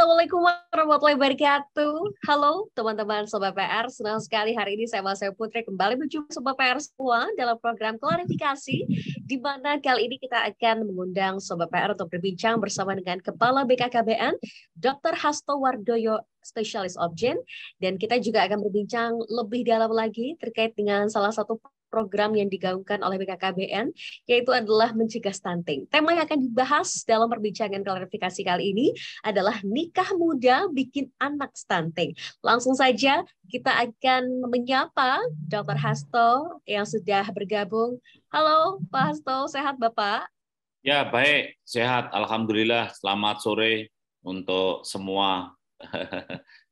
Assalamualaikum warahmatullahi wabarakatuh. Halo teman-teman Sobat PR, senang sekali hari ini saya Mas Putri kembali berjumpa Sobat PR semua dalam program klarifikasi di mana kali ini kita akan mengundang Sobat PR untuk berbincang bersama dengan Kepala BKKBN Dr. Hasto Wardoyo spesialis objen dan kita juga akan berbincang lebih dalam lagi terkait dengan salah satu program yang digaungkan oleh BKKBN, yaitu adalah mencegah stunting. Tema yang akan dibahas dalam perbincangan klarifikasi kali ini adalah nikah muda bikin anak stunting. Langsung saja kita akan menyapa Dr. Hasto yang sudah bergabung. Halo Pak Hasto, sehat Bapak? Ya, baik, sehat. Alhamdulillah, selamat sore untuk semua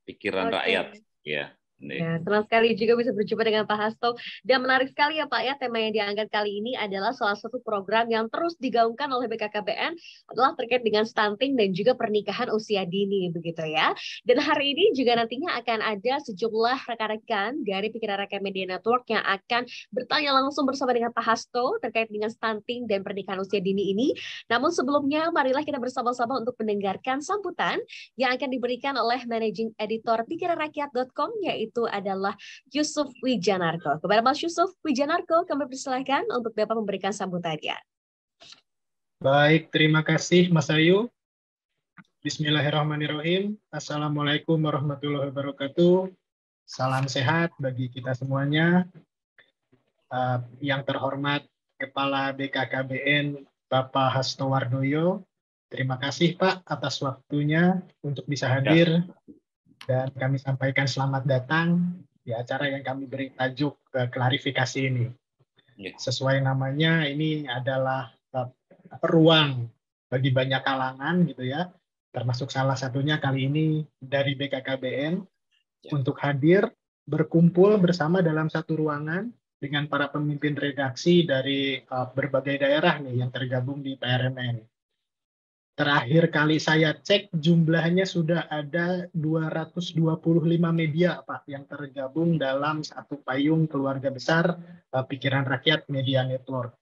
pikiran okay. rakyat. Ya. Nih. Ya, senang sekali juga bisa berjumpa dengan Pak Hasto. Dan menarik sekali ya Pak ya, tema yang diangkat kali ini adalah salah satu program yang terus digaungkan oleh BKKBN adalah terkait dengan stunting dan juga pernikahan usia dini begitu ya. Dan hari ini juga nantinya akan ada sejumlah rekan-rekan dari Pikiran Rakyat Media Network yang akan bertanya langsung bersama dengan Pak Hasto terkait dengan stunting dan pernikahan usia dini ini. Namun sebelumnya marilah kita bersama-sama untuk mendengarkan sambutan yang akan diberikan oleh Managing Editor Pikiran yaitu itu adalah Yusuf Wijanarko. Kepada Mas Yusuf Wijanarko, kami persilahkan untuk dapat memberikan sambutannya. Baik, terima kasih Mas Ayu. Bismillahirrahmanirrahim. Assalamualaikum warahmatullahi wabarakatuh. Salam sehat bagi kita semuanya. Uh, yang terhormat Kepala BKKBN Bapak Hasto Wardoyo, terima kasih Pak atas waktunya untuk bisa hadir dan kami sampaikan selamat datang di acara yang kami beri tajuk eh, klarifikasi ini. Ya. Sesuai namanya ini adalah eh, ruang bagi banyak kalangan gitu ya, termasuk salah satunya kali ini dari BKKBN ya. untuk hadir berkumpul bersama dalam satu ruangan dengan para pemimpin redaksi dari eh, berbagai daerah nih yang tergabung di PRMN. Terakhir kali saya cek jumlahnya sudah ada 225 media Pak yang tergabung dalam satu payung keluarga besar eh, pikiran rakyat media network.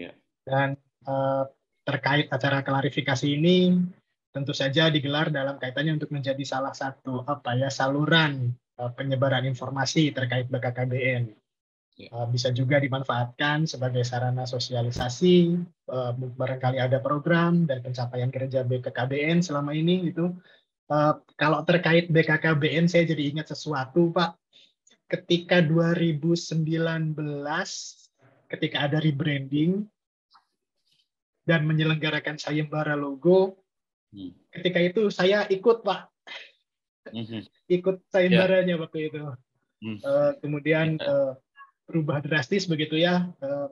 Ya. Dan eh, terkait acara klarifikasi ini tentu saja digelar dalam kaitannya untuk menjadi salah satu apa ya saluran eh, penyebaran informasi terkait BKKBN. Ya. Bisa juga dimanfaatkan sebagai sarana sosialisasi, eh, barangkali ada program dan pencapaian kerja BKKBN selama ini itu. Eh, kalau terkait BKKBN, saya jadi ingat sesuatu, Pak. Ketika 2019, ketika ada rebranding dan menyelenggarakan sayembara logo, hmm. ketika itu saya ikut, Pak. Hmm. Ikut sayembaranya ya. waktu itu. Hmm. kemudian ya berubah drastis begitu ya. Eh,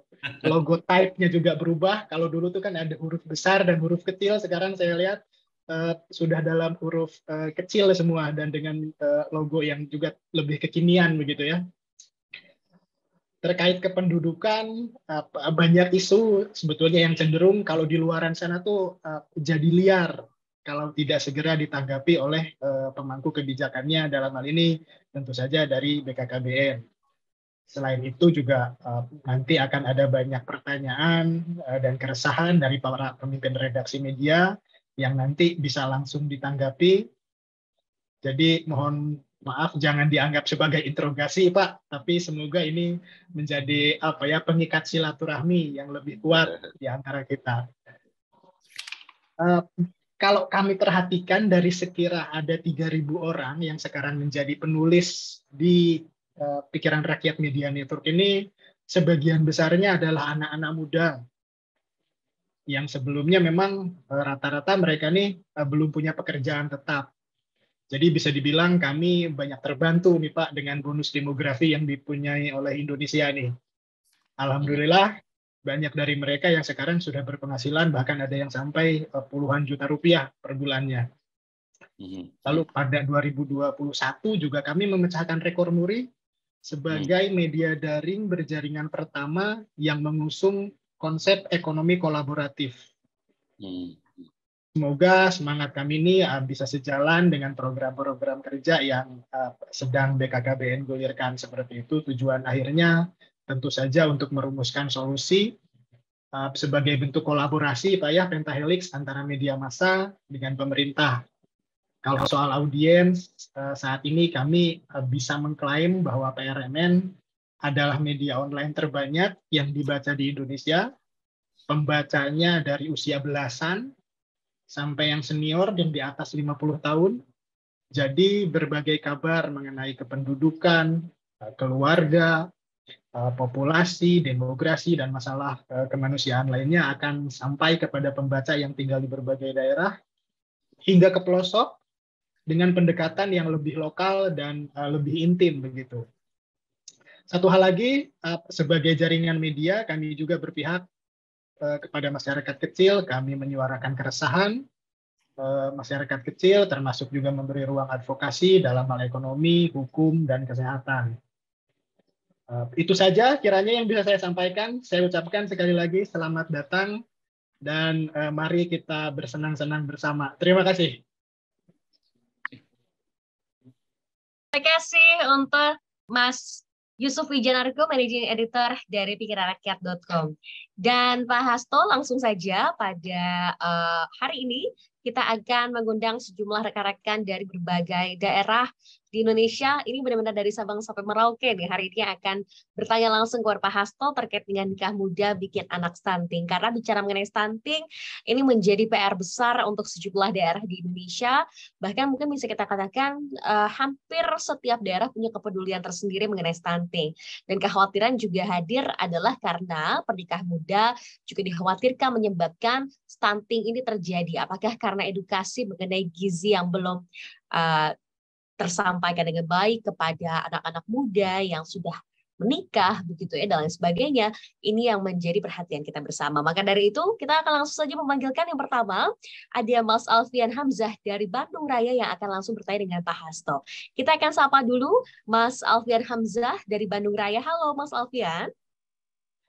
logo type-nya juga berubah. Kalau dulu tuh kan ada huruf besar dan huruf kecil, sekarang saya lihat eh, sudah dalam huruf eh, kecil semua dan dengan logo yang juga lebih kekinian begitu ya. Terkait kependudukan banyak isu sebetulnya yang cenderung kalau di luaran sana tuh jadi liar kalau tidak segera ditanggapi oleh pemangku kebijakannya dalam hal ini tentu saja dari BKKBN Selain itu juga uh, nanti akan ada banyak pertanyaan uh, dan keresahan dari para pemimpin redaksi media yang nanti bisa langsung ditanggapi. Jadi mohon maaf jangan dianggap sebagai interogasi Pak, tapi semoga ini menjadi apa ya pengikat silaturahmi yang lebih kuat di antara kita. Uh, kalau kami perhatikan dari sekira ada 3.000 orang yang sekarang menjadi penulis di Eh, pikiran rakyat media network ini sebagian besarnya adalah anak-anak muda yang sebelumnya memang eh, rata-rata mereka nih eh, belum punya pekerjaan tetap. Jadi bisa dibilang kami banyak terbantu nih Pak dengan bonus demografi yang dipunyai oleh Indonesia nih. Alhamdulillah banyak dari mereka yang sekarang sudah berpenghasilan bahkan ada yang sampai puluhan juta rupiah per bulannya. Mhm. Lalu pada 2021 juga kami memecahkan rekor muri sebagai hmm. media daring berjaringan pertama yang mengusung konsep ekonomi kolaboratif. Hmm. Semoga semangat kami ini ah, bisa sejalan dengan program-program kerja yang ah, sedang BKKBN gulirkan seperti itu. Tujuan akhirnya tentu saja untuk merumuskan solusi ah, sebagai bentuk kolaborasi Pak ya Pentahelix antara media massa dengan pemerintah kalau soal audiens, eh, saat ini kami eh, bisa mengklaim bahwa PRMN adalah media online terbanyak yang dibaca di Indonesia. Pembacanya dari usia belasan sampai yang senior dan di atas 50 tahun. Jadi berbagai kabar mengenai kependudukan, eh, keluarga, populasi, demokrasi, dan masalah kemanusiaan lainnya akan sampai kepada pembaca yang tinggal di berbagai daerah hingga ke pelosok dengan pendekatan yang lebih lokal dan uh, lebih intim begitu. Satu hal lagi uh, sebagai jaringan media kami juga berpihak uh, kepada masyarakat kecil, kami menyuarakan keresahan uh, masyarakat kecil termasuk juga memberi ruang advokasi dalam hal ekonomi, hukum dan kesehatan. Uh, itu saja kiranya yang bisa saya sampaikan. Saya ucapkan sekali lagi selamat datang dan uh, mari kita bersenang-senang bersama. Terima kasih. Terima kasih untuk Mas Yusuf Wijanarko, Managing Editor dari pikiranrakyat.com. Dan Pak Hasto, langsung saja pada uh, hari ini kita akan mengundang sejumlah rekan-rekan dari berbagai daerah di Indonesia. Ini benar-benar dari Sabang sampai Merauke nih. Hari ini akan bertanya langsung kepada Pak Hasto terkait dengan nikah muda bikin anak stunting. Karena bicara mengenai stunting, ini menjadi PR besar untuk sejumlah daerah di Indonesia. Bahkan mungkin bisa kita katakan eh, hampir setiap daerah punya kepedulian tersendiri mengenai stunting. Dan kekhawatiran juga hadir adalah karena pernikah muda juga dikhawatirkan menyebabkan stunting ini terjadi. Apakah karena edukasi mengenai gizi yang belum uh, tersampaikan dengan baik kepada anak-anak muda yang sudah menikah begitu ya dan lain sebagainya ini yang menjadi perhatian kita bersama maka dari itu kita akan langsung saja memanggilkan yang pertama ada Mas Alfian Hamzah dari Bandung Raya yang akan langsung bertanya dengan Pak Hasto kita akan sapa dulu Mas Alfian Hamzah dari Bandung Raya halo Mas Alfian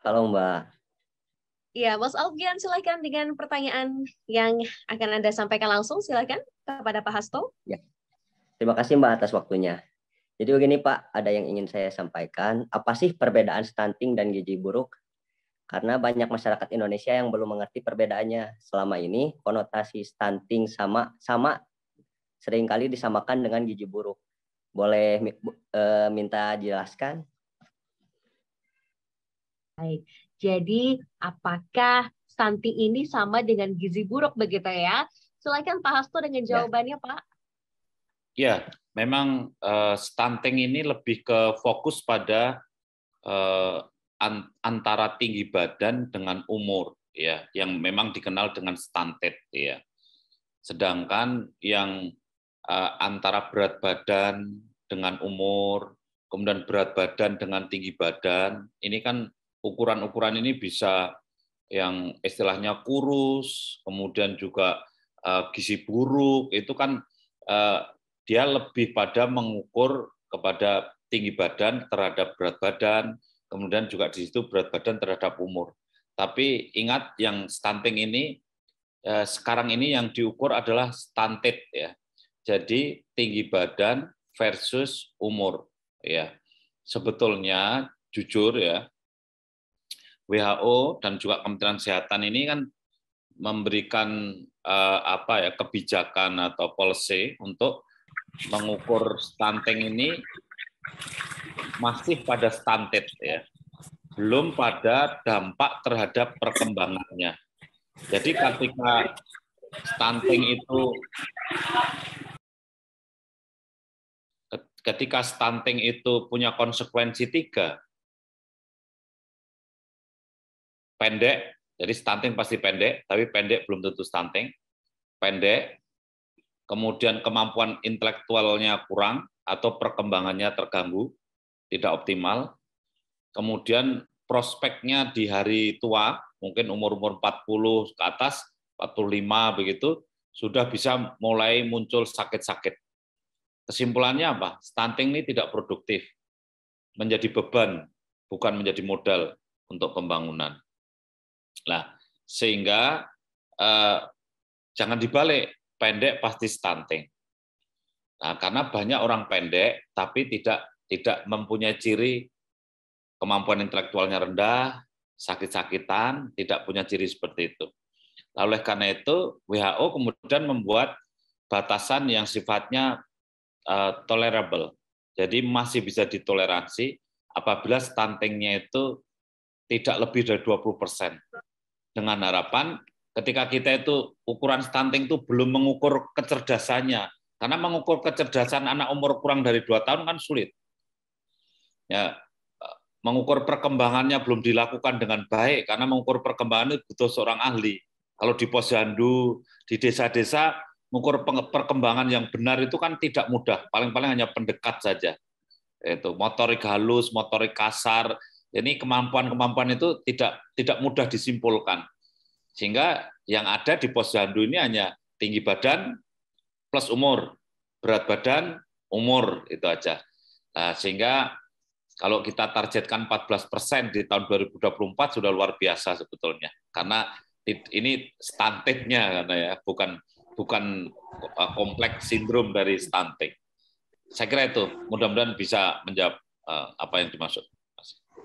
halo Mbak Ya, Mas Alfian, silahkan dengan pertanyaan yang akan Anda sampaikan langsung, silahkan kepada Pak Hasto. Ya, Terima kasih Mbak atas waktunya. Jadi begini Pak, ada yang ingin saya sampaikan. Apa sih perbedaan stunting dan gizi buruk? Karena banyak masyarakat Indonesia yang belum mengerti perbedaannya. Selama ini konotasi stunting sama sama seringkali disamakan dengan gizi buruk. Boleh e, minta jelaskan? Baik. Jadi apakah stunting ini sama dengan gizi buruk begitu ya? Silakan Pak Hasto dengan ya. jawabannya ya. Pak. Ya, memang eh, stunting ini lebih ke fokus pada eh, antara tinggi badan dengan umur, ya, yang memang dikenal dengan stunted, ya. Sedangkan yang eh, antara berat badan dengan umur, kemudian berat badan dengan tinggi badan, ini kan ukuran-ukuran ini bisa yang istilahnya kurus, kemudian juga gizi buruk, itu kan dia lebih pada mengukur kepada tinggi badan terhadap berat badan, kemudian juga di situ berat badan terhadap umur. Tapi ingat yang stunting ini eh, sekarang ini yang diukur adalah stunted ya. Jadi tinggi badan versus umur ya. Sebetulnya jujur ya WHO dan juga Kementerian Kesehatan ini kan memberikan eh, apa ya kebijakan atau policy untuk mengukur stunting ini masih pada stunted ya. Belum pada dampak terhadap perkembangannya. Jadi ketika stunting itu ketika stunting itu punya konsekuensi tiga pendek jadi stunting pasti pendek tapi pendek belum tentu stunting pendek kemudian kemampuan intelektualnya kurang atau perkembangannya terganggu, tidak optimal, kemudian prospeknya di hari tua, mungkin umur-umur 40 ke atas, 45 begitu, sudah bisa mulai muncul sakit-sakit. Kesimpulannya apa? Stunting ini tidak produktif, menjadi beban, bukan menjadi modal untuk pembangunan. Nah, sehingga eh, jangan dibalik, pendek pasti stunting. Nah, karena banyak orang pendek tapi tidak tidak mempunyai ciri kemampuan intelektualnya rendah, sakit-sakitan, tidak punya ciri seperti itu. Nah, oleh karena itu, WHO kemudian membuat batasan yang sifatnya uh, tolerable. Jadi masih bisa ditoleransi apabila stuntingnya itu tidak lebih dari 20 persen. Dengan harapan ketika kita itu ukuran stunting itu belum mengukur kecerdasannya. Karena mengukur kecerdasan anak umur kurang dari dua tahun kan sulit. Ya, mengukur perkembangannya belum dilakukan dengan baik karena mengukur perkembangan itu butuh seorang ahli. Kalau di posyandu, di desa-desa, mengukur perkembangan yang benar itu kan tidak mudah. Paling-paling hanya pendekat saja. Itu motorik halus, motorik kasar. Ini kemampuan-kemampuan itu tidak tidak mudah disimpulkan. Sehingga yang ada di pos posyandu ini hanya tinggi badan plus umur, berat badan, umur itu aja. Nah, sehingga kalau kita targetkan 14 persen di tahun 2024 sudah luar biasa sebetulnya karena ini stuntingnya karena ya bukan bukan eh, kompleks sindrom dari stunting. Saya kira itu mudah-mudahan bisa menjawab eh, apa yang dimaksud.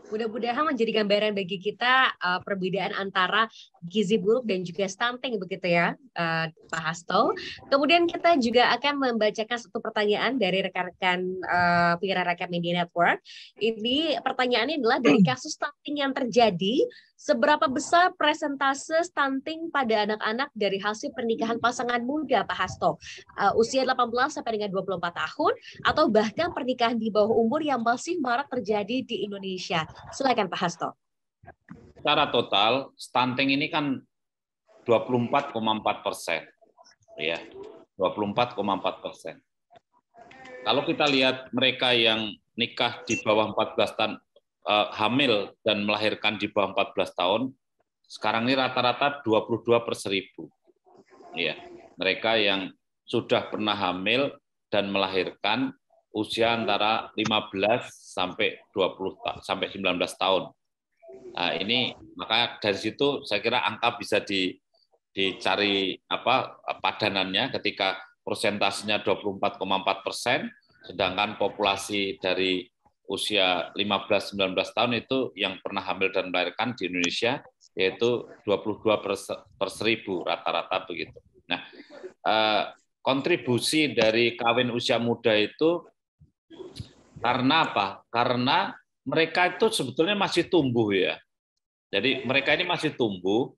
Mudah-mudahan menjadi gambaran bagi kita uh, perbedaan antara gizi buruk dan juga stunting begitu ya, uh, Pak Hasto. Kemudian kita juga akan membacakan satu pertanyaan dari rekan-rekan uh, eh, Pira Rakyat Media Network. Ini pertanyaannya adalah dari kasus stunting yang terjadi Seberapa besar presentase stunting pada anak-anak dari hasil pernikahan pasangan muda, Pak Hasto? Uh, usia 18 sampai dengan 24 tahun atau bahkan pernikahan di bawah umur yang masih marak terjadi di Indonesia. Silakan Pak Hasto. Secara total, stunting ini kan 24,4 persen. Ya, 24,4 persen. Kalau kita lihat mereka yang nikah di bawah 14 tahun, Eh, hamil dan melahirkan di bawah 14 tahun sekarang ini rata-rata 22 per seribu. Ya, mereka yang sudah pernah hamil dan melahirkan usia antara 15 sampai 20 sampai 19 tahun. Nah, ini maka dari situ saya kira angka bisa di dicari apa padanannya ketika persentasenya 24,4 persen, sedangkan populasi dari usia 15-19 tahun itu yang pernah hamil dan melahirkan di Indonesia yaitu 22 per, seribu rata-rata begitu. Nah, eh, kontribusi dari kawin usia muda itu karena apa? Karena mereka itu sebetulnya masih tumbuh ya. Jadi mereka ini masih tumbuh,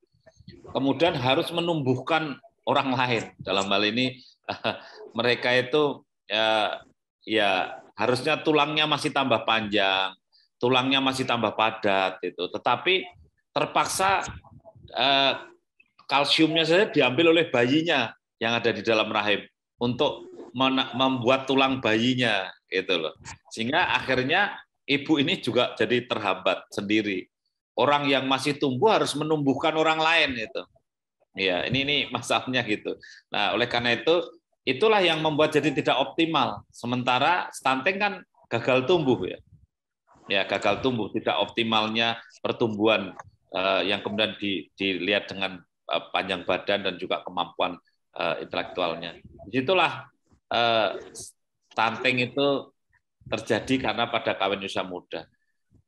kemudian harus menumbuhkan orang lain. Dalam hal ini mereka itu ya, ya harusnya tulangnya masih tambah panjang, tulangnya masih tambah padat itu. Tetapi terpaksa eh, kalsiumnya saja diambil oleh bayinya yang ada di dalam rahim untuk membuat tulang bayinya itu loh. Sehingga akhirnya ibu ini juga jadi terhambat sendiri. Orang yang masih tumbuh harus menumbuhkan orang lain itu. Ya, ini ini masalahnya gitu. Nah, oleh karena itu Itulah yang membuat jadi tidak optimal. Sementara stunting kan gagal tumbuh ya. Ya, gagal tumbuh, tidak optimalnya pertumbuhan eh, yang kemudian dilihat dengan eh, panjang badan dan juga kemampuan eh, intelektualnya. Itulah stunting itu terjadi karena pada kawin usia muda.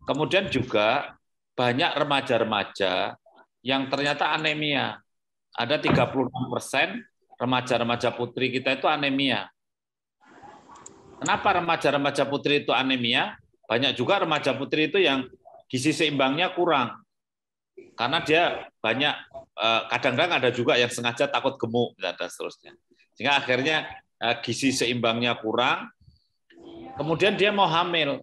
Kemudian juga banyak remaja-remaja yang ternyata anemia. Ada 36 persen remaja-remaja putri kita itu anemia. Kenapa remaja-remaja putri itu anemia? Banyak juga remaja putri itu yang gizi seimbangnya kurang. Karena dia banyak, eh, kadang-kadang ada juga yang sengaja takut gemuk, dan seterusnya. Sehingga akhirnya eh, gizi seimbangnya kurang, kemudian dia mau hamil.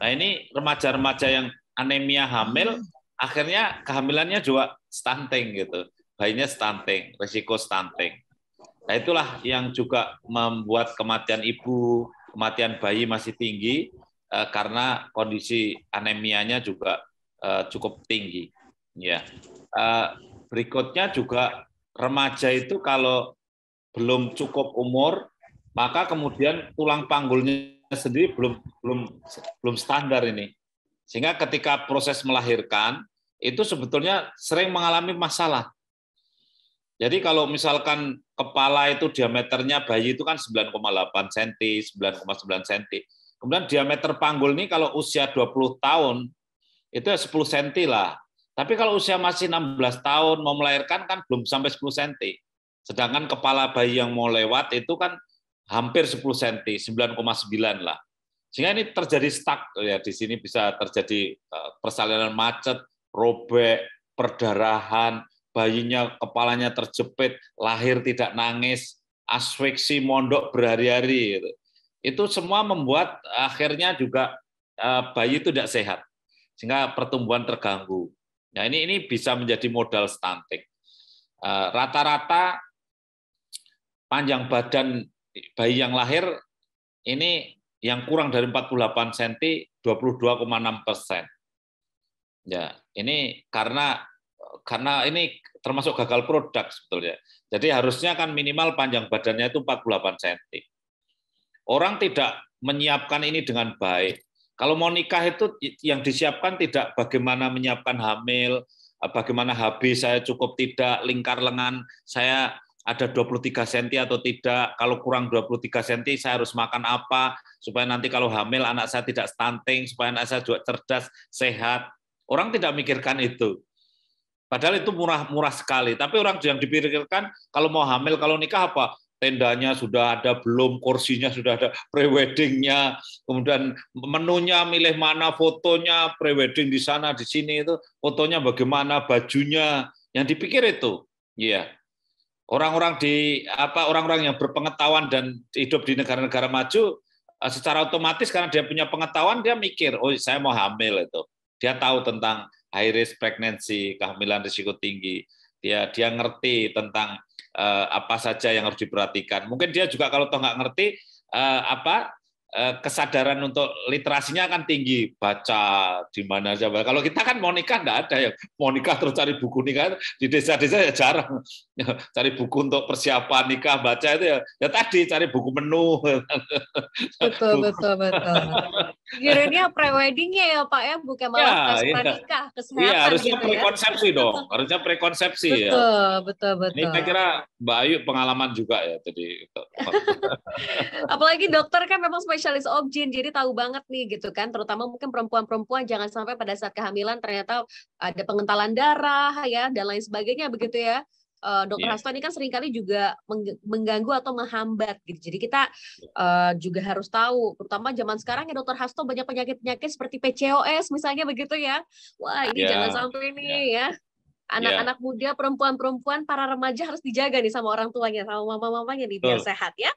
Nah ini remaja-remaja yang anemia hamil, akhirnya kehamilannya juga stunting gitu bayinya stunting, risiko stunting. Nah, itulah yang juga membuat kematian ibu, kematian bayi masih tinggi eh, karena kondisi anemianya juga eh, cukup tinggi. Ya. Eh, berikutnya juga remaja itu kalau belum cukup umur, maka kemudian tulang panggulnya sendiri belum belum belum standar ini. Sehingga ketika proses melahirkan itu sebetulnya sering mengalami masalah. Jadi kalau misalkan kepala itu diameternya bayi itu kan 9,8 cm, 9,9 cm. Kemudian diameter panggul ini kalau usia 20 tahun itu ya 10 cm lah. Tapi kalau usia masih 16 tahun mau melahirkan kan belum sampai 10 cm. Sedangkan kepala bayi yang mau lewat itu kan hampir 10 cm, 9,9 lah. Sehingga ini terjadi stuck ya di sini bisa terjadi eh, persalinan macet, robek, perdarahan, bayinya kepalanya terjepit, lahir tidak nangis, asfeksi mondok berhari-hari. Gitu. Itu semua membuat akhirnya juga eh, bayi itu tidak sehat, sehingga pertumbuhan terganggu. Nah ini ini bisa menjadi modal stunting. Eh, rata-rata panjang badan bayi yang lahir ini yang kurang dari 48 cm 22,6 persen. Ya, ini karena karena ini termasuk gagal produk sebetulnya. Jadi harusnya kan minimal panjang badannya itu 48 cm. Orang tidak menyiapkan ini dengan baik. Kalau mau nikah itu yang disiapkan tidak bagaimana menyiapkan hamil, bagaimana HB saya cukup tidak, lingkar lengan saya ada 23 cm atau tidak, kalau kurang 23 cm saya harus makan apa, supaya nanti kalau hamil anak saya tidak stunting, supaya anak saya juga cerdas, sehat. Orang tidak mikirkan itu. Padahal itu murah-murah sekali. Tapi orang yang dipikirkan kalau mau hamil, kalau nikah apa? Tendanya sudah ada, belum kursinya sudah ada, pre-weddingnya, kemudian menunya milih mana, fotonya pre-wedding di sana, di sini itu, fotonya bagaimana, bajunya, yang dipikir itu. Iya. Orang-orang di apa orang-orang yang berpengetahuan dan hidup di negara-negara maju eh, secara otomatis karena dia punya pengetahuan dia mikir, oh saya mau hamil itu. Dia tahu tentang high risk pregnancy, kehamilan risiko tinggi. Dia dia ngerti tentang uh, apa saja yang harus diperhatikan. Mungkin dia juga kalau toh nggak ngerti uh, apa uh, kesadaran untuk literasinya akan tinggi baca di mana aja kalau kita kan mau nikah nggak ada ya mau nikah terus cari buku nikah di desa-desa ya jarang cari buku untuk persiapan nikah baca itu ya, ya tadi cari buku menu betul betul betul pre preweddingnya ya Pak ya, bukan malah ya, ya. pernikah, kesehatan. Iya, harusnya gitu ya. prekonsepsi ya. dong, harusnya prekonsepsi betul, ya. Betul, betul, Ini saya kira Mbak Ayu pengalaman juga ya tadi. Apalagi dokter kan memang spesialis objin, jadi tahu banget nih gitu kan, terutama mungkin perempuan-perempuan jangan sampai pada saat kehamilan ternyata ada pengentalan darah ya dan lain sebagainya begitu ya uh, Dokter yeah. Hasto ini kan seringkali juga mengganggu atau menghambat gitu. Jadi kita uh, juga harus tahu, terutama zaman sekarang ya Dokter Hasto banyak penyakit-penyakit seperti PCOS misalnya begitu ya. Wah ini yeah. jangan sampai ini yeah. Iya. ya anak-anak yeah. muda, perempuan-perempuan, para remaja harus dijaga nih sama orang tuanya, sama mama-mamanya nih biar sehat ya.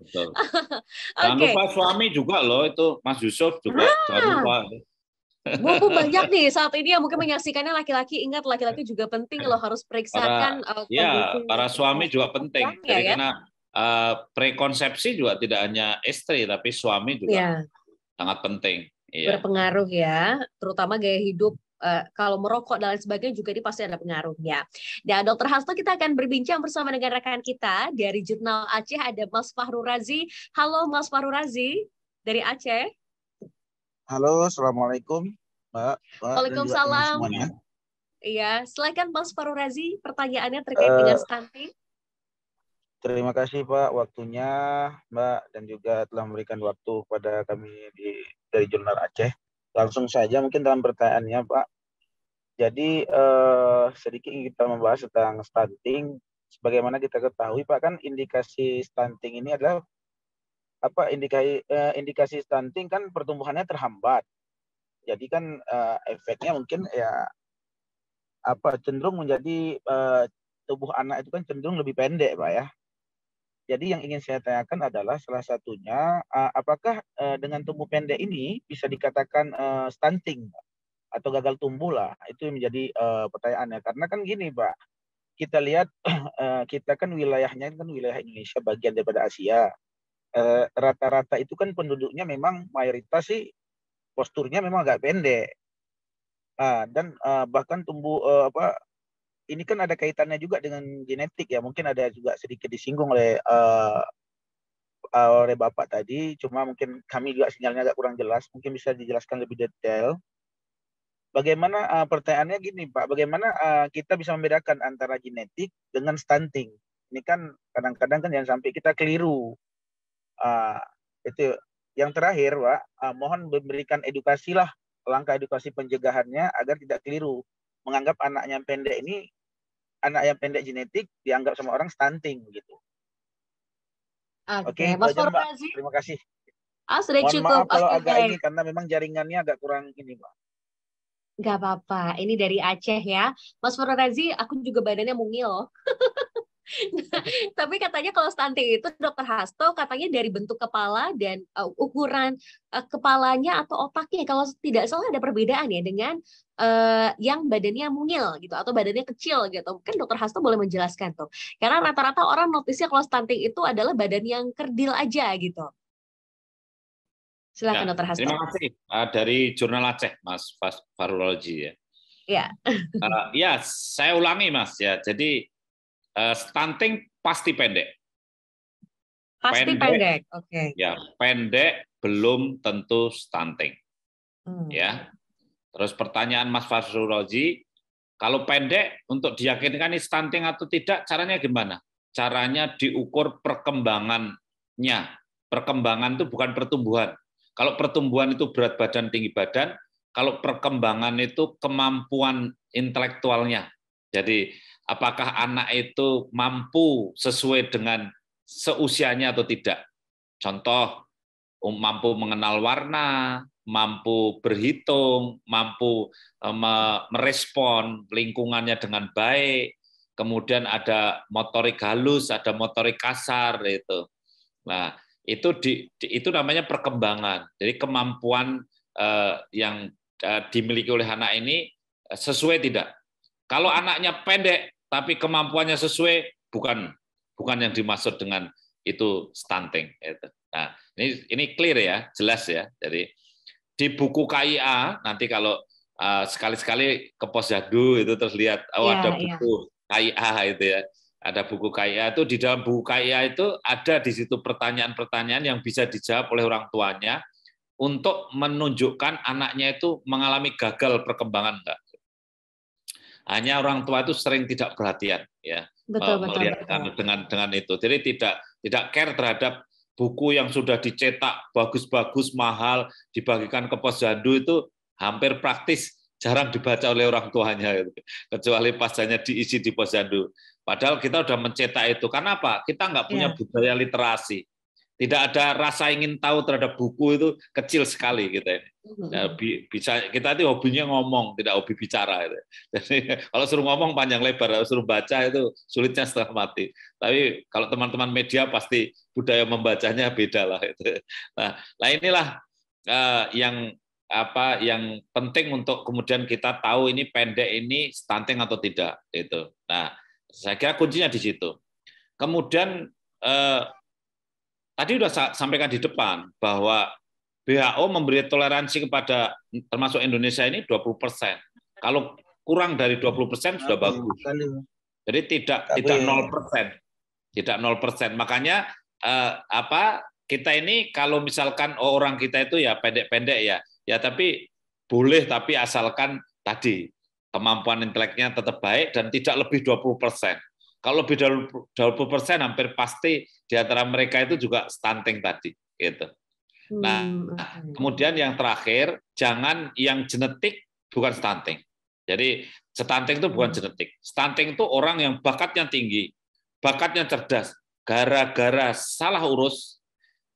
Oke. okay. suami juga loh itu Mas Yusuf juga. Ah. Jangan lupa Buku banyak nih saat ini yang mungkin menyaksikannya laki-laki ingat laki-laki juga penting loh harus periksakan para, uh, ya para suami juga penting ya, ya? karena uh, eh, prekonsepsi juga tidak hanya istri tapi suami juga ya. sangat penting ya. berpengaruh ya terutama gaya hidup Uh, kalau merokok dan lain sebagainya juga ini pasti ada pengaruhnya. Dan Dokter Hasto kita akan berbincang bersama dengan rekan kita dari Jurnal Aceh ada Mas Fahru Razi. Halo Mas Fahru Razi dari Aceh. Halo, assalamualaikum, Mbak. Mbak Waalaikumsalam. Iya, silakan Mas Razi, pertanyaannya terkait uh, dengan eh, stunting. Terima kasih Pak waktunya Mbak dan juga telah memberikan waktu kepada kami di dari Jurnal Aceh. Langsung saja mungkin dalam pertanyaannya Pak. Jadi eh, sedikit kita membahas tentang stunting. Sebagaimana kita ketahui Pak kan indikasi stunting ini adalah apa indikasi uh, indikasi stunting kan pertumbuhannya terhambat. Jadi kan uh, efeknya mungkin ya apa cenderung menjadi uh, tubuh anak itu kan cenderung lebih pendek, Pak ya. Jadi yang ingin saya tanyakan adalah salah satunya uh, apakah uh, dengan tumbuh pendek ini bisa dikatakan uh, stunting atau gagal tumbuh lah itu menjadi uh, pertanyaannya karena kan gini pak kita lihat uh, kita kan wilayahnya kan wilayah Indonesia bagian daripada Asia Eh, rata-rata uh, itu kan penduduknya memang mayoritas sih posturnya memang agak pendek. Nah, dan uh, bahkan tumbuh uh, apa ini kan ada kaitannya juga dengan genetik ya. Mungkin ada juga sedikit disinggung oleh uh, oleh Bapak tadi, cuma mungkin kami juga sinyalnya agak kurang jelas. Mungkin bisa dijelaskan lebih detail. Bagaimana uh, pertanyaannya gini, Pak. Bagaimana uh, kita bisa membedakan antara genetik dengan stunting? Ini kan kadang-kadang kan yang sampai kita keliru Ah, itu yang terakhir pak uh, ah, mohon memberikan edukasi lah, langkah edukasi pencegahannya agar tidak keliru menganggap anak yang pendek ini anak yang pendek genetik dianggap sama orang stunting gitu oke okay, okay. Mas terima kasih ah sudah mohon cukup maaf kalau okay. agak ini karena memang jaringannya agak kurang ini pak Gak apa-apa, ini dari Aceh ya. Mas Fororazi, aku juga badannya mungil Nah, tapi katanya kalau stunting itu dokter Hasto katanya dari bentuk kepala dan uh, ukuran uh, kepalanya atau otaknya kalau tidak salah ada perbedaan ya dengan uh, yang badannya mungil gitu atau badannya kecil gitu. Mungkin dokter Hasto boleh menjelaskan tuh. Karena rata-rata orang notisnya kalau stunting itu adalah badan yang kerdil aja gitu. Silakan ya, dokter Hasto. Terima kasih. Uh, dari jurnal Aceh, Mas Farologi ya. Ya. uh, ya, saya ulangi Mas ya. Jadi Eh, stunting pasti pendek. Pasti pendek. pendek. Oke. Okay. Ya, pendek belum tentu stunting. Hmm. Ya. Terus pertanyaan Mas Fasruroji, kalau pendek untuk diyakinkan ini stunting atau tidak, caranya gimana? Caranya diukur perkembangannya. Perkembangan itu bukan pertumbuhan. Kalau pertumbuhan itu berat badan, tinggi badan. Kalau perkembangan itu kemampuan intelektualnya. Jadi apakah anak itu mampu sesuai dengan seusianya atau tidak. Contoh, um, mampu mengenal warna, mampu berhitung, mampu eh, merespon lingkungannya dengan baik, kemudian ada motorik halus, ada motorik kasar itu. Nah, itu di, itu namanya perkembangan. Jadi kemampuan eh, yang eh, dimiliki oleh anak ini sesuai tidak. Kalau anaknya pendek, tapi kemampuannya sesuai bukan bukan yang dimaksud dengan itu stunting. Nah, ini ini clear ya, jelas ya. Jadi di buku KIA nanti kalau uh, sekali-sekali ke pos jadu itu terus lihat oh yeah, ada iya. buku yeah. KIA itu ya. Ada buku KIA itu di dalam buku KIA itu ada di situ pertanyaan-pertanyaan yang bisa dijawab oleh orang tuanya untuk menunjukkan anaknya itu mengalami gagal perkembangan enggak. Hanya orang tua itu sering tidak perhatian ya betul, eh, melihat betul, betul. dengan dengan itu. Jadi tidak tidak care terhadap buku yang sudah dicetak bagus-bagus mahal dibagikan ke posyandu itu hampir praktis jarang dibaca oleh orang tuanya gitu. kecuali pasanya diisi di posyandu padahal kita sudah mencetak itu karena apa kita nggak iya. punya yeah. budaya literasi tidak ada rasa ingin tahu terhadap buku itu kecil sekali kita ini. Nah, bisa kita itu hobinya ngomong, tidak hobi bicara. Gitu. Jadi kalau suruh ngomong panjang lebar, kalau suruh baca itu sulitnya setengah mati. Tapi kalau teman-teman media pasti budaya membacanya beda lah. itu Nah, nah inilah uh, yang apa yang penting untuk kemudian kita tahu ini pendek ini stunting atau tidak itu. Nah, saya kira kuncinya di situ. Kemudian uh, tadi sudah sampaikan di depan bahwa WHO memberi toleransi kepada termasuk Indonesia ini 20 persen. Kalau kurang dari 20 persen sudah bagus. Jadi tidak Tapi, tidak 0 persen, tidak 0 persen. Makanya eh, apa kita ini kalau misalkan orang kita itu ya pendek-pendek ya, ya tapi boleh tapi asalkan tadi kemampuan inteleknya tetap baik dan tidak lebih 20 persen. Kalau lebih dari 20 persen, hampir pasti di antara mereka itu juga stunting tadi. Gitu. Hmm, nah, hmm. kemudian yang terakhir, jangan yang genetik bukan stunting. Jadi stunting itu bukan hmm. genetik. Stunting itu orang yang bakatnya tinggi, bakatnya cerdas, gara-gara salah urus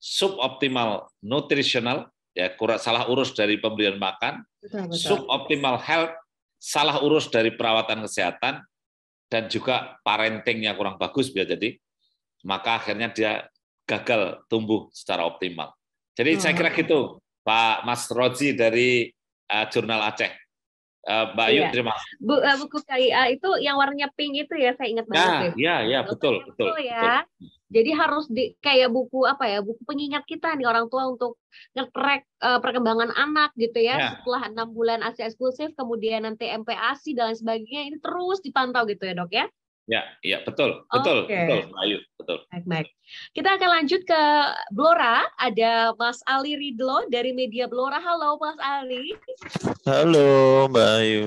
suboptimal nutritional, ya kurang salah urus dari pemberian makan, betul, betul. suboptimal health, salah urus dari perawatan kesehatan, dan juga parentingnya kurang bagus biar jadi, maka akhirnya dia gagal tumbuh secara optimal. Jadi hmm. saya kira hmm. gitu, Pak Mas Rozi dari uh, Jurnal Aceh. Uh, Mbak Yu, iya. terima kasih. Bu, uh, buku KIA itu yang warnanya pink itu ya, saya ingat banget. Nah, ya, ya, betul, betul, betul, betul. Ya. betul. Jadi harus di kayak buku apa ya, buku pengingat kita nih orang tua untuk ngetrek uh, eh, perkembangan anak gitu ya. yeah. Setelah enam bulan ASI eksklusif, kemudian nanti MPASI dan lain sebagainya ini terus dipantau gitu ya, Dok ya. Ya, ya betul, betul, okay. betul, Ayu, betul. Baik, baik. Kita akan lanjut ke Blora. Ada Mas Ali Ridlo dari Media Blora. Halo, Mas Ali. Halo, Mbak Ayu.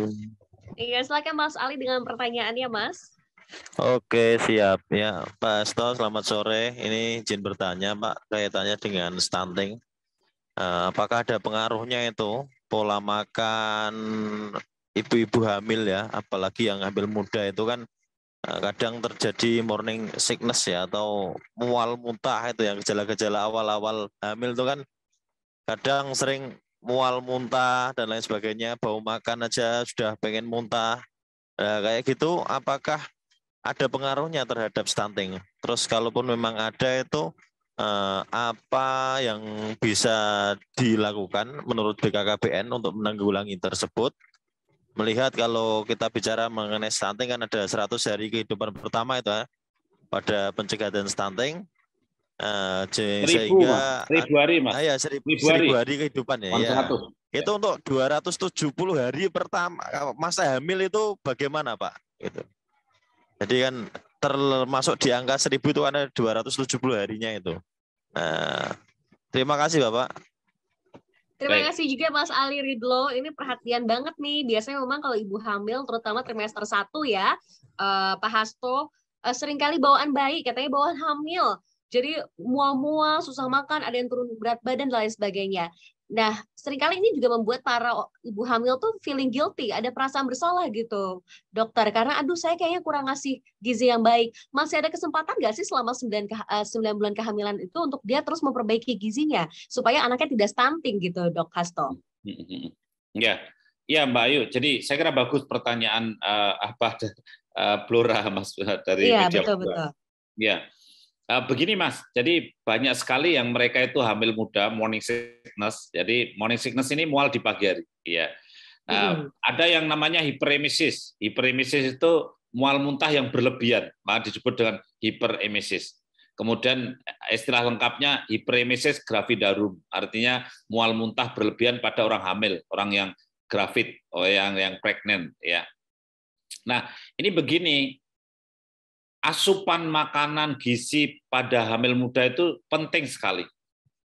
Iya, silakan Mas Ali dengan pertanyaannya, Mas. Oke, siap ya. Pak Esto. selamat sore. Ini Jin bertanya, Pak, kaitannya dengan stunting. Eh, apakah ada pengaruhnya itu pola makan ibu-ibu hamil ya, apalagi yang hamil muda itu kan eh, kadang terjadi morning sickness ya atau mual muntah itu yang gejala-gejala awal-awal hamil itu kan kadang sering mual muntah dan lain sebagainya bau makan aja sudah pengen muntah nah, kayak gitu apakah ada pengaruhnya terhadap stunting. Terus kalaupun memang ada itu eh, apa yang bisa dilakukan menurut BKKBN untuk menanggulangi tersebut? Melihat kalau kita bicara mengenai stunting kan ada 100 hari kehidupan pertama itu ya, pada pencegahan stunting. Eh, seribu, sehingga seribu hari mas. Ah, ya, seribu, seribu, hari. seribu hari kehidupan ya. ya. Itu untuk 270 hari pertama masa hamil itu bagaimana Pak? Gitu. Jadi kan termasuk di angka 1000 itu kan ada 270 harinya itu. Nah, terima kasih Bapak. Terima Baik. kasih juga Mas Ali Ridlo, ini perhatian banget nih. Biasanya memang kalau ibu hamil, terutama trimester 1 ya, eh, Pak Hasto, eh, seringkali bawaan bayi, katanya bawaan hamil. Jadi mual-mual, susah makan, ada yang turun berat badan, dan lain sebagainya. Nah, seringkali ini juga membuat para ibu hamil tuh feeling guilty, ada perasaan bersalah gitu, dokter. Karena aduh saya kayaknya kurang ngasih gizi yang baik. Masih ada kesempatan nggak sih selama 9, 9 eh, bulan kehamilan itu untuk dia terus memperbaiki gizinya supaya anaknya tidak stunting gitu, Dok Hasto? Hmm, hmm, hmm, ya, ya Mbak Ayu. Jadi saya kira bagus pertanyaan uh, apa uh, Blora Mas dari ya, media betul, betul. Ya, Eh, begini Mas, jadi banyak sekali yang mereka itu hamil muda, morning sickness. Jadi morning sickness ini mual di pagi hari. Ya. Hmm. Uh, Ada yang namanya hiperemesis. Hiperemesis itu mual muntah yang berlebihan, maka disebut dengan hiperemesis. Kemudian eh, istilah lengkapnya hiperemesis gravidarum, artinya mual muntah berlebihan pada orang hamil, orang yang gravid, orang oh, yang yang pregnant. Ya. Nah, ini begini, asupan makanan gizi pada hamil muda itu penting sekali.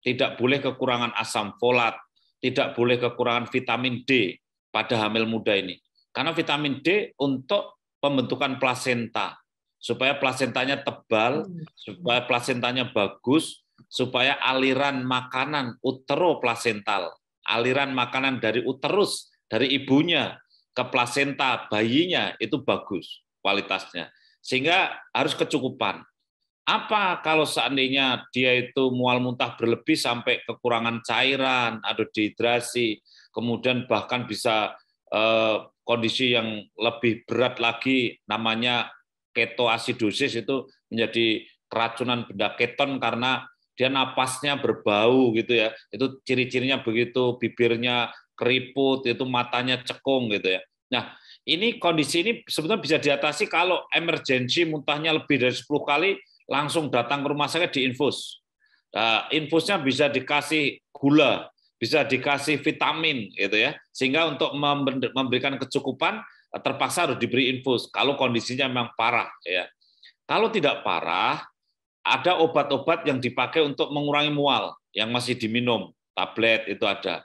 Tidak boleh kekurangan asam folat, tidak boleh kekurangan vitamin D pada hamil muda ini. Karena vitamin D untuk pembentukan plasenta, supaya plasentanya tebal, hmm. supaya plasentanya bagus, supaya aliran makanan utero plasental, aliran makanan dari uterus, dari ibunya ke plasenta bayinya itu bagus kualitasnya. Sehingga harus kecukupan. Apa kalau seandainya dia itu mual muntah berlebih sampai kekurangan cairan, ada dehidrasi, kemudian bahkan bisa eh, kondisi yang lebih berat lagi namanya ketoasidosis itu menjadi keracunan benda keton karena dia napasnya berbau gitu ya. Itu ciri-cirinya begitu, bibirnya keriput, itu matanya cekung gitu ya. Nah, ini kondisi ini sebetulnya bisa diatasi kalau emergensi muntahnya lebih dari 10 kali langsung datang ke rumah sakit diinfus. Uh, nah, infusnya bisa dikasih gula, bisa dikasih vitamin gitu ya. Sehingga untuk memberikan kecukupan eh, terpaksa harus diberi infus kalau kondisinya memang parah ya. Kalau tidak parah, ada obat-obat yang dipakai untuk mengurangi mual yang masih diminum, tablet itu ada.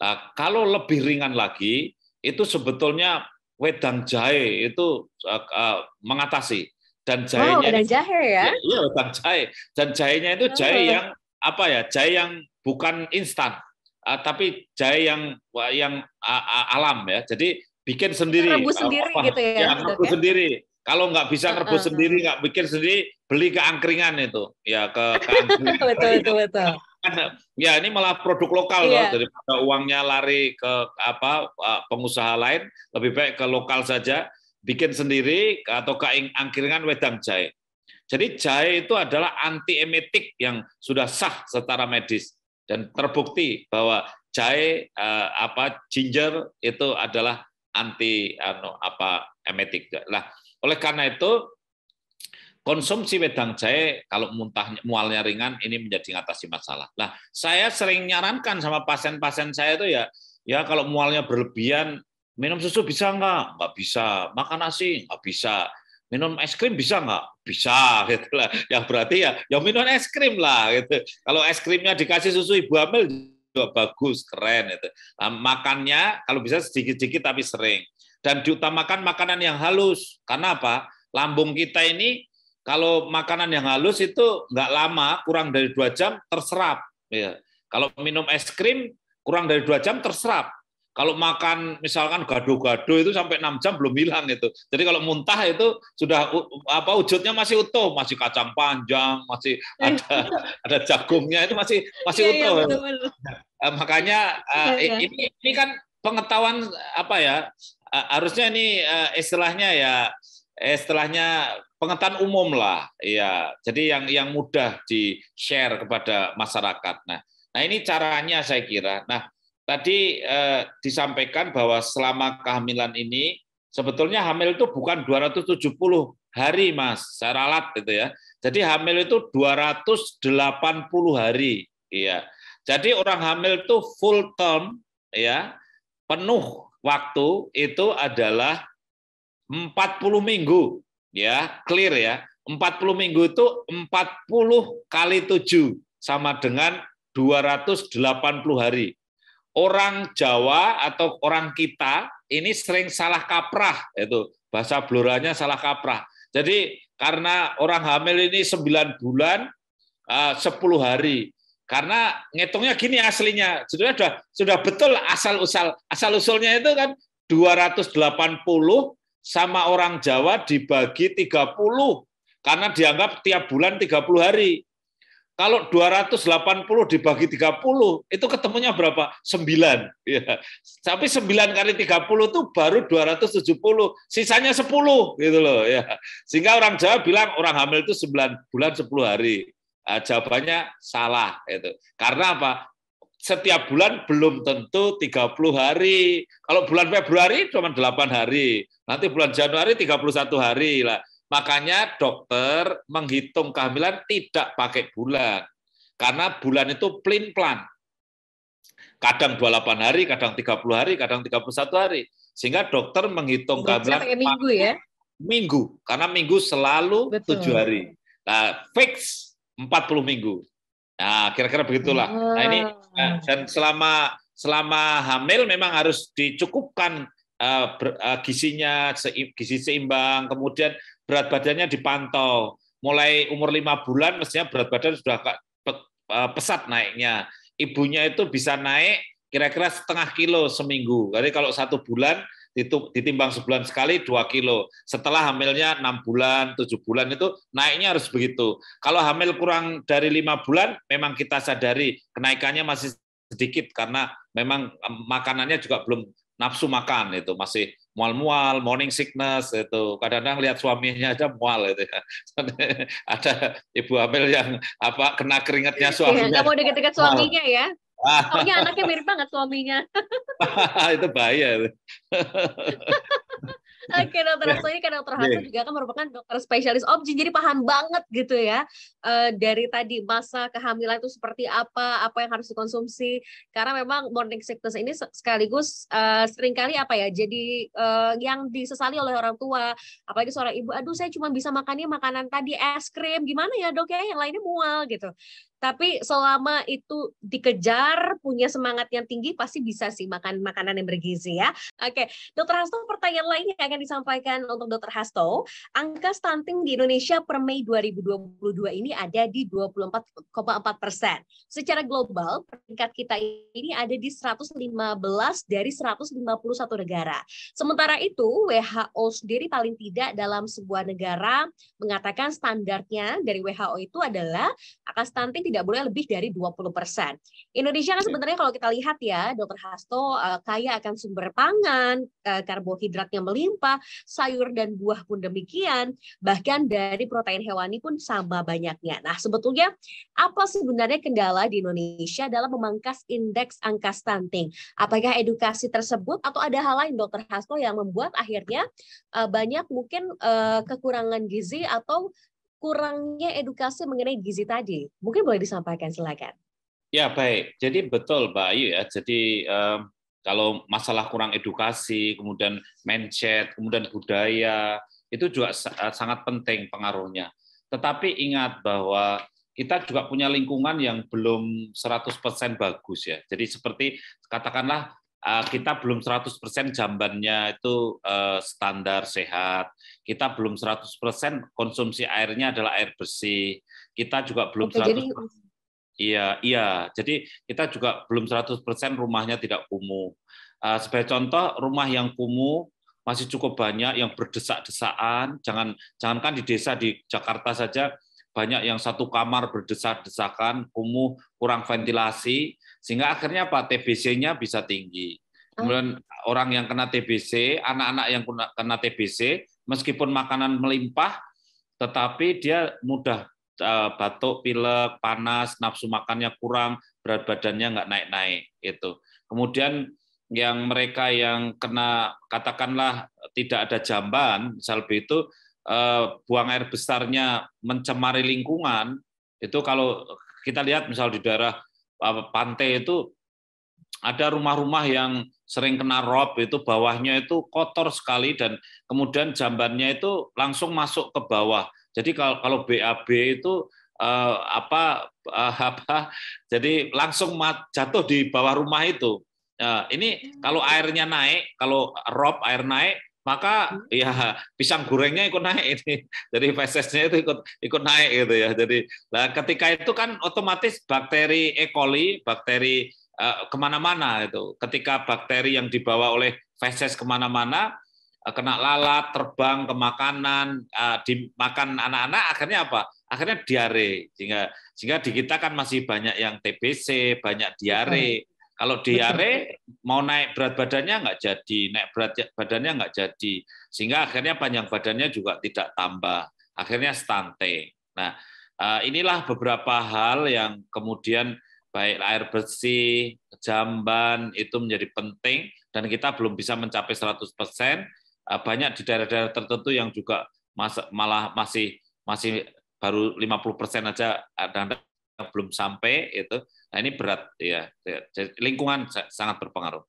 Nah, kalau lebih ringan lagi, itu sebetulnya wedang jahe itu uh, mengatasi dan jahenya oh, jahe ya? Iya, iya, wedang jahe. Dan jahenya itu oh. jahe oh. yang apa ya? Jahe yang bukan instan. Uh, tapi jahe yang yang uh, alam ya. Jadi bikin sendiri. Rebus sendiri apa, gitu ya. ya, ya? rebus ya? sendiri. Kalau nggak bisa rebus uh, uh, sendiri, nggak bikin sendiri, beli ke angkringan itu, ya ke, ke angkringan. betul, betul, betul. ya ini malah produk lokal yeah. loh iya. daripada uangnya lari ke apa e, pengusaha lain lebih baik ke lokal saja bikin sendiri atau ke angkringan wedang jahe. Jadi jahe itu adalah antiemetik yang sudah sah secara medis dan terbukti bahwa jahe e, apa ginger itu adalah anti anu, apa emetik. Nah, oleh karena itu konsumsi wedang jahe kalau muntahnya mualnya ringan ini menjadi mengatasi masalah. Nah, saya sering nyarankan sama pasien-pasien saya itu ya ya kalau mualnya berlebihan minum susu bisa nggak? Nggak bisa. Makan nasi nggak bisa. Minum es krim bisa nggak? Bisa gitu lah. Ya berarti ya ya minum es krim lah gitu. Kalau es krimnya dikasih susu ibu hamil juga bagus, keren itu. Nah, makannya kalau bisa sedikit-sedikit tapi sering. Dan diutamakan makanan yang halus. Karena apa? Lambung kita ini kalau makanan yang halus itu nggak lama, kurang dari dua jam terserap. Ya. Kalau minum es krim kurang dari dua jam terserap. Kalau makan misalkan gado-gado itu sampai enam jam belum hilang itu. Jadi kalau muntah itu sudah apa wujudnya masih utuh, masih kacang panjang, masih eh. ada ada jagungnya itu masih masih yeah, iya, utuh. Yeah, betul -betul. Nah, makanya yeah, uh, iya, iya. ini ini kan pengetahuan apa ya? Uh, harusnya ini uh, istilahnya ya eh setelahnya pengetahuan umum lah ya jadi yang yang mudah di share kepada masyarakat nah nah ini caranya saya kira nah tadi eh, disampaikan bahwa selama kehamilan ini sebetulnya hamil itu bukan 270 hari mas saya ralat gitu ya jadi hamil itu 280 hari iya jadi orang hamil itu full term ya penuh waktu itu adalah 40 minggu ya, clear ya. 40 minggu itu 40 kali 7 sama dengan 280 hari. Orang Jawa atau orang kita ini sering salah kaprah itu. Bahasa bloranya salah kaprah. Jadi karena orang hamil ini 9 bulan 10 eh, hari. Karena ngitungnya gini aslinya. Sudah sudah betul asal-usal asal usulnya itu kan 280 sama orang Jawa dibagi 30 karena dianggap tiap bulan 30 hari. Kalau 280 dibagi 30 itu ketemunya berapa? 9. Ya. Tapi 9 kali 30 itu baru 270, sisanya 10 gitu loh ya. Sehingga orang Jawa bilang orang hamil itu 9 bulan 10 hari. Nah, jawabannya salah itu. Karena apa? setiap bulan belum tentu 30 hari. Kalau bulan Februari cuma 8 hari. Nanti bulan Januari 31 hari lah. Makanya dokter menghitung kehamilan tidak pakai bulan. Karena bulan itu plin-plan. Kadang 28 hari, kadang 30 hari, kadang 31 hari. Sehingga dokter menghitung kehamilan minggu ya. Minggu, karena minggu selalu Betul. 7 hari. Nah, fix 40 minggu. Nah, kira-kira begitulah. Nah, ini dan selama selama hamil memang harus dicukupkan Ah, ah, gizinya gizi seimbang, kemudian berat badannya dipantau. Mulai umur lima bulan mestinya berat badan sudah ah, pesat naiknya. Ibunya itu bisa naik kira-kira setengah kilo seminggu. Jadi kalau satu bulan ditimbang sebulan sekali dua kilo. Setelah hamilnya enam bulan, tujuh bulan itu naiknya harus begitu. Kalau hamil kurang dari lima bulan, memang kita sadari kenaikannya masih sedikit karena memang makanannya juga belum nafsu makan itu masih mual-mual, morning sickness itu. Kadang-kadang lihat suaminya aja mual itu ya. Ada ibu hamil yang apa kena keringatnya iya, suaminya. Enggak mau deket-deket suaminya ya. Soalnya anaknya mirip banget suaminya. itu bahaya. Oke dokter ya. Hasto ini kan dokter iya. Hasto juga kan merupakan dokter spesialis objek, jadi paham banget gitu ya eh, dari tadi masa kehamilan itu seperti apa apa yang harus dikonsumsi karena memang morning sickness ini sekaligus eh, seringkali apa ya jadi eh, yang disesali oleh orang tua apalagi seorang ibu aduh saya cuma bisa makannya makanan tadi es krim gimana ya dok ya yang lainnya mual gitu tapi selama itu dikejar, punya semangat yang tinggi, pasti bisa sih makan makanan yang bergizi ya. Oke, Dokter Hasto, pertanyaan lain yang akan disampaikan untuk Dokter Hasto, angka stunting di Indonesia per Mei 2022 ini ada di 24,4 persen. Secara global, peringkat kita ini ada di 115 dari 151 negara. Sementara itu, WHO sendiri paling tidak dalam sebuah negara mengatakan standarnya dari WHO itu adalah angka stunting di tidak boleh lebih dari 20 persen. Indonesia kan sebenarnya kalau kita lihat ya, Dokter Hasto eh, kaya akan sumber pangan, eh, karbohidratnya melimpah, sayur dan buah pun demikian, bahkan dari protein hewani pun sama banyaknya. Nah sebetulnya apa sebenarnya kendala di Indonesia dalam memangkas indeks angka stunting? Apakah edukasi tersebut atau ada hal lain Dokter Hasto yang membuat akhirnya eh, banyak mungkin kekurangan gizi atau kurangnya edukasi mengenai gizi tadi. Mungkin boleh disampaikan, silakan. Ya baik, jadi betul Mbak Ayu ya. Jadi um, kalau masalah kurang edukasi, kemudian mindset, kemudian budaya, itu juga eh, sangat penting pengaruhnya. Tetapi ingat bahwa kita juga punya lingkungan yang belum 100% bagus ya. Jadi seperti katakanlah Eh, kita belum 100% jambannya itu eh, standar sehat. Kita belum 100% konsumsi airnya adalah air bersih. Kita juga belum Oke, 100% jadi... Iya, iya. Jadi kita juga belum 100% rumahnya tidak kumuh. Eh, sebagai contoh, rumah yang kumuh masih cukup banyak yang berdesak-desaan. Jangan jangankan di desa di Jakarta saja banyak yang satu kamar berdesak-desakan, kumuh, kurang ventilasi, sehingga akhirnya apa? TBC-nya bisa tinggi. Ah. Kemudian oh. orang yang kena TBC, anak-anak yang kena TBC, meskipun makanan melimpah, tetapi dia mudah eh, batuk, pilek, panas, nafsu makannya kurang, berat badannya nggak naik-naik itu. Kemudian yang mereka yang kena katakanlah tidak ada jamban, misalnya itu eh, buang air besarnya mencemari lingkungan, itu kalau kita lihat misal di daerah pantai itu ada rumah-rumah yang sering kena rob itu bawahnya itu kotor sekali dan kemudian jambannya itu langsung masuk ke bawah. Jadi kalau kalau BAB itu eh, apa eh, apa jadi langsung mat, jatuh di bawah rumah itu. Nah, ini hmm. kalau airnya naik, kalau rob air naik maka hmm. ya pisang gorengnya ikut naik ini. Jadi fesesnya itu ikut ikut naik gitu ya. Jadi nah ketika itu kan otomatis bakteri E. coli, bakteri eh, kemana-mana itu. Ketika bakteri yang dibawa oleh feses kemana-mana, eh, kena lalat, terbang ke makanan, eh, dimakan anak-anak, akhirnya apa? Akhirnya diare. Sehingga sehingga di kita kan masih banyak yang TBC, banyak diare. Hmm. Kalau diare mau naik berat badannya nggak jadi, naik berat badannya nggak jadi, sehingga akhirnya panjang badannya juga tidak tambah, akhirnya stunting. Nah, eh, inilah beberapa hal yang kemudian baik air bersih, jamban itu menjadi penting dan kita belum bisa mencapai 100%. Eh, banyak di daerah-daerah tertentu yang juga malah masih masih baru 50% aja dan yang belum sampai itu nah ini berat iya. ya lingkungan sangat berpengaruh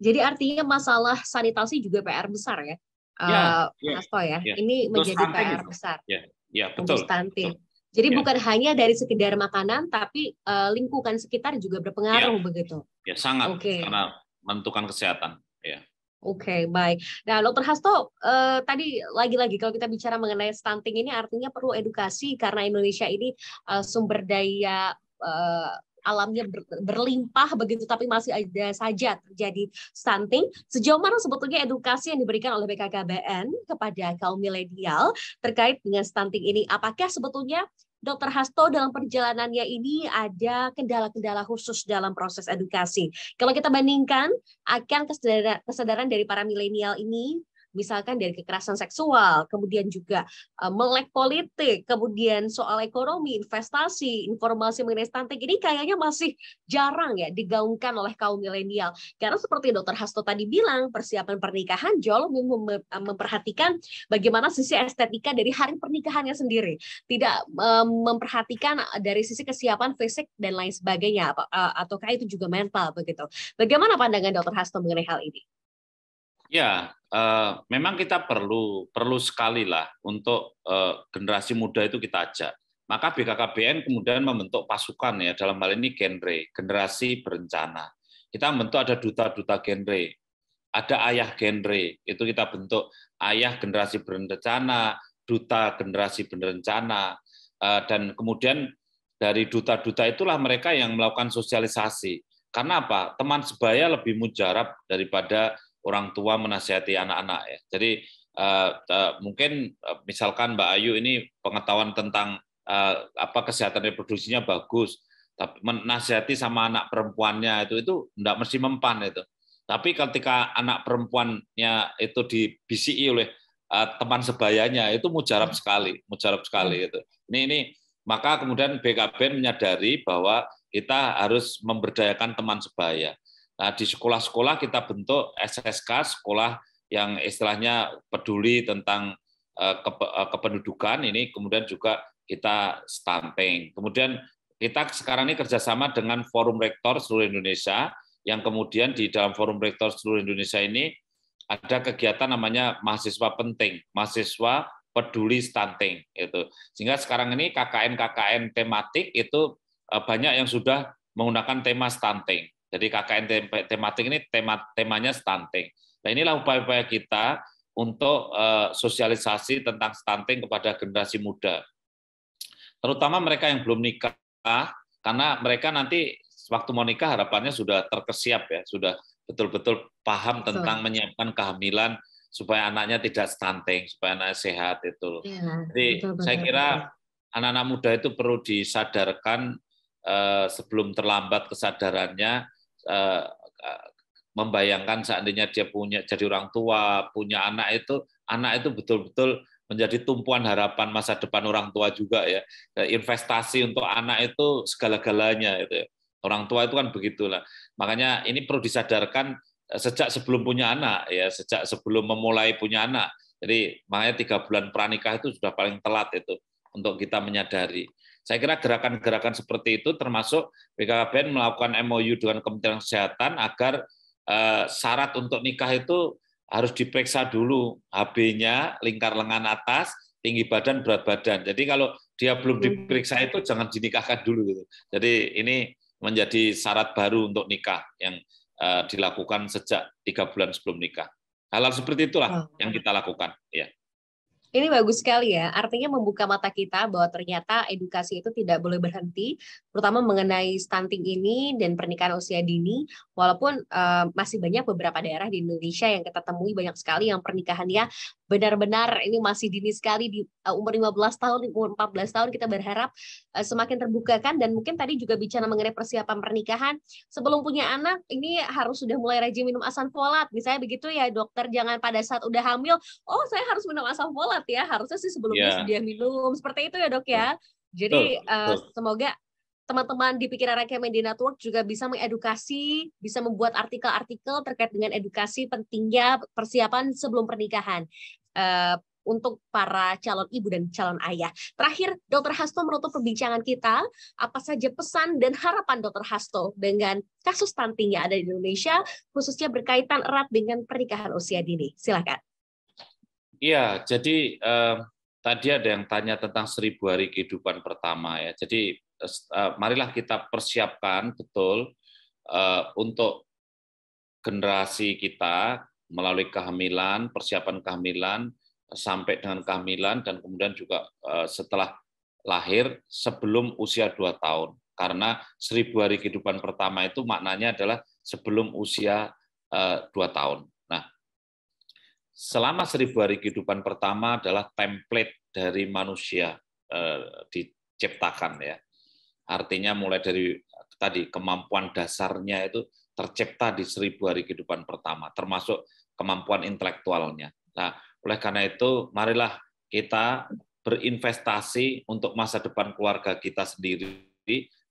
jadi artinya masalah sanitasi juga PR besar ya ya, uh, ya, Mas ya. ya. Ini menjadi stunting PR besar. Ya, ya betul. Stunting. Betul. Jadi ya. bukan hanya dari sekedar makanan, tapi uh, lingkungan sekitar juga berpengaruh ya. begitu. Ya sangat. Okay. Karena menentukan kesehatan. Ya. Oke, okay, baik. Nah, Dokter Hasto, uh, tadi lagi-lagi kalau kita bicara mengenai stunting ini artinya perlu edukasi karena Indonesia ini uh, sumber daya uh, alamnya ber, berlimpah begitu, tapi masih ada saja terjadi stunting. Sejauh mana sebetulnya edukasi yang diberikan oleh BKKBN kepada kaum milenial terkait dengan stunting ini? Apakah sebetulnya Dr. Hasto dalam perjalanannya ini ada kendala-kendala khusus dalam proses edukasi. Kalau kita bandingkan akan kesadaran, kesadaran dari para milenial ini misalkan dari kekerasan seksual, kemudian juga eh, melek politik, kemudian soal ekonomi, investasi, informasi mengenai stunting ini kayaknya masih jarang ya digaungkan oleh kaum milenial. Karena seperti Dokter Hasto tadi bilang, persiapan pernikahan jauh lebih eh, memperhatikan bagaimana sisi estetika dari hari pernikahannya sendiri, tidak memperhatikan dari sisi kesiapan fisik dan lain sebagainya, eh, ataukah itu juga mental begitu. Bagaimana pandangan Dokter Hasto mengenai hal ini? Ya, uh, memang kita perlu perlu sekali lah untuk uh, generasi muda itu kita ajak. Maka BKKBN kemudian membentuk pasukan ya dalam hal ini genre generasi berencana. Kita membentuk ada duta-duta genre, ada ayah genre itu kita bentuk ayah generasi berencana, duta generasi berencana, uh, dan kemudian dari duta-duta itulah mereka yang melakukan sosialisasi. Karena apa? Teman sebaya lebih mujarab daripada orang tua menasihati anak-anak ya. Jadi uh, uh, mungkin uh, misalkan Mbak Ayu ini pengetahuan tentang uh, apa kesehatan reproduksinya bagus, tapi menasihati sama anak perempuannya itu itu tidak mesti mempan itu. Tapi ketika anak perempuannya itu dibisiki oleh uh, teman sebayanya itu mujarab hmm. sekali, mujarab sekali hmm. itu. Ini ini maka kemudian BKBN menyadari bahwa kita harus memberdayakan teman sebaya. Nah, di sekolah-sekolah kita bentuk SSK, sekolah yang istilahnya peduli tentang eh, eh, kependudukan ini kemudian juga kita stamping. Kemudian kita sekarang ini kerjasama dengan Forum Rektor seluruh Indonesia yang kemudian di dalam Forum Rektor seluruh Indonesia ini ada kegiatan namanya mahasiswa penting, mahasiswa peduli stunting itu. Sehingga sekarang ini KKN-KKN tematik itu eh, banyak yang sudah menggunakan tema stunting. Jadi KKN tematik ini tema temanya stunting. Nah inilah upaya-upaya kita untuk eh, sosialisasi tentang stunting kepada generasi muda, terutama mereka yang belum nikah, karena mereka nanti waktu mau nikah harapannya sudah terkesiap ya, sudah betul-betul paham Betul. tentang menyiapkan kehamilan supaya anaknya tidak stunting, supaya anaknya sehat itu. Ya, Jadi betul, betul, saya kira anak-anak muda itu perlu disadarkan eh, sebelum terlambat kesadarannya Eh, membayangkan seandainya dia punya jadi orang tua, punya anak itu, anak itu betul-betul menjadi tumpuan harapan masa depan orang tua juga ya. Eh, investasi untuk anak itu segala-galanya itu. Ya. Orang tua itu kan begitulah. Makanya ini perlu disadarkan eh, sejak sebelum punya anak ya, sejak sebelum memulai punya anak. Jadi makanya tiga bulan pranikah itu sudah paling telat itu untuk kita menyadari. Saya kira gerakan-gerakan seperti itu termasuk BKKBN melakukan MOU dengan Kementerian Kesehatan agar eh, syarat untuk nikah itu harus diperiksa dulu HB-nya, lingkar lengan atas, tinggi badan, berat badan. Jadi kalau dia belum iya. diperiksa itu jangan dinikahkan dulu gitu. Jadi ini menjadi syarat baru untuk nikah yang eh, dilakukan sejak tiga bulan sebelum nikah. Hal-hal seperti itulah oh. yang kita lakukan, ya. Ini bagus sekali ya. Artinya membuka mata kita bahwa ternyata edukasi itu tidak boleh berhenti, terutama mengenai stunting ini dan pernikahan usia dini. Walaupun uh, masih banyak beberapa daerah di Indonesia yang kita temui banyak sekali yang pernikahannya benar-benar ini masih dini sekali di uh, umur 15 tahun, umur 14 tahun kita berharap uh, semakin terbuka kan dan mungkin tadi juga bicara mengenai persiapan pernikahan sebelum punya anak ini harus sudah mulai rajin minum asam folat misalnya begitu ya dokter jangan pada saat udah hamil oh saya harus minum asam folat banget ya. Harusnya sih sebelumnya yeah. sedia minum. Seperti itu ya dok ya. Jadi betul, uh, semoga teman-teman di Pikiran rakyat media Network juga bisa mengedukasi, bisa membuat artikel-artikel terkait dengan edukasi pentingnya persiapan sebelum pernikahan. Uh, untuk para calon ibu dan calon ayah. Terakhir, Dokter Hasto menutup perbincangan kita. Apa saja pesan dan harapan Dokter Hasto dengan kasus stunting yang ada di Indonesia, khususnya berkaitan erat dengan pernikahan usia dini? Silakan. Iya, jadi eh, tadi ada yang tanya tentang seribu hari kehidupan pertama ya. Jadi eh, marilah kita persiapkan betul eh, untuk generasi kita melalui kehamilan, persiapan kehamilan sampai dengan kehamilan dan kemudian juga eh, setelah lahir sebelum usia dua tahun. Karena seribu hari kehidupan pertama itu maknanya adalah sebelum usia e, dua tahun selama seribu hari kehidupan pertama adalah template dari manusia eh, diciptakan ya. Artinya mulai dari tadi kemampuan dasarnya itu tercipta di seribu hari kehidupan pertama, termasuk kemampuan intelektualnya. Nah, oleh karena itu marilah kita berinvestasi untuk masa depan keluarga kita sendiri,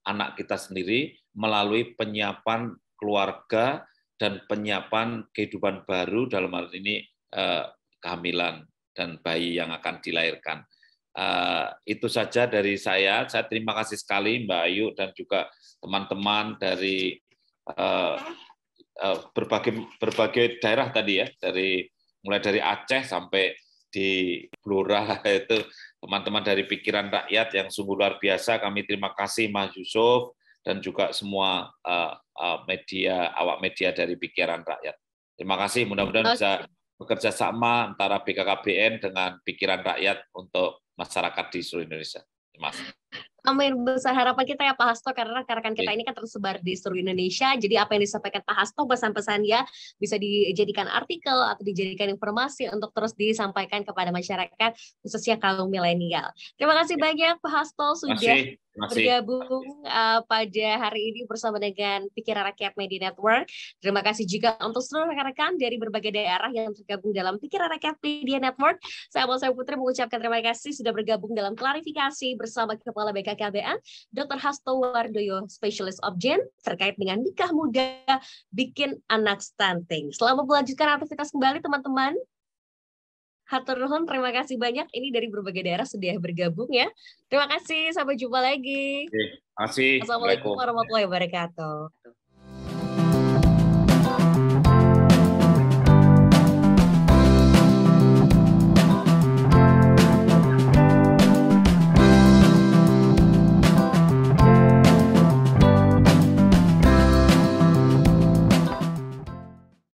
anak kita sendiri melalui penyiapan keluarga dan penyiapan kehidupan baru dalam hal ini Eh, kehamilan dan bayi yang akan dilahirkan. Eh, itu saja dari saya. Saya terima kasih sekali Mbak Ayu dan juga teman-teman dari eh, berbagai berbagai daerah tadi ya, dari mulai dari Aceh sampai di Blora itu teman-teman dari pikiran rakyat yang sungguh luar biasa. Kami terima kasih Mas Yusuf dan juga semua media awak media dari pikiran rakyat. Terima kasih. Mudah-mudahan bisa bekerja sama antara BKKBN dengan pikiran rakyat untuk masyarakat di seluruh Indonesia. Mas. Amin besar harapan kita ya Pak Hasto karena rekan-rekan kita iya. ini kan tersebar di seluruh Indonesia. Jadi apa yang disampaikan Pak Hasto pesan pesan ya bisa dijadikan artikel atau dijadikan informasi untuk terus disampaikan kepada masyarakat khususnya kaum milenial. Terima kasih iya. banyak Pak Hasto sudah bergabung uh, pada hari ini bersama dengan Pikiran Rakyat Media Network. Terima kasih juga untuk seluruh rekan-rekan dari berbagai daerah yang tergabung dalam Pikiran Rakyat Media Network. Saya Bolsa Putri mengucapkan terima kasih sudah bergabung dalam klarifikasi bersama Kepala BKKBN, Dr. Hasto Wardoyo, Specialist Gen terkait dengan nikah muda bikin anak stunting. Selamat melanjutkan aktivitas kembali teman-teman. Hatur Nuhun, terima kasih banyak. Ini dari berbagai daerah sudah bergabung ya. Terima kasih, sampai jumpa lagi. Terima kasih. Assalamualaikum warahmatullahi wabarakatuh.